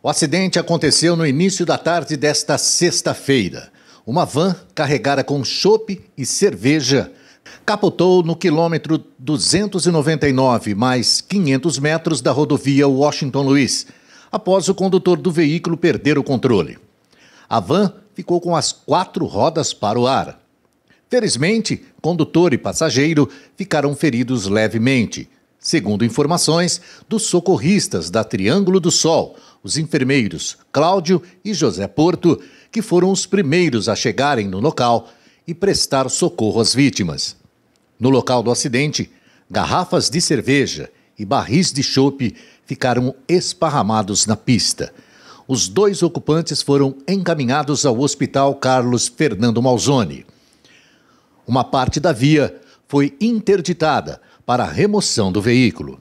O acidente aconteceu no início da tarde desta sexta-feira. Uma van carregada com chope e cerveja capotou no quilômetro 299 mais 500 metros da rodovia Washington Luiz, após o condutor do veículo perder o controle. A van ficou com as quatro rodas para o ar. Felizmente, condutor e passageiro ficaram feridos levemente. Segundo informações dos socorristas da Triângulo do Sol, os enfermeiros Cláudio e José Porto, que foram os primeiros a chegarem no local e prestar socorro às vítimas. No local do acidente, garrafas de cerveja e barris de chope ficaram esparramados na pista. Os dois ocupantes foram encaminhados ao Hospital Carlos Fernando Malzone. Uma parte da via foi interditada para remoção do veículo.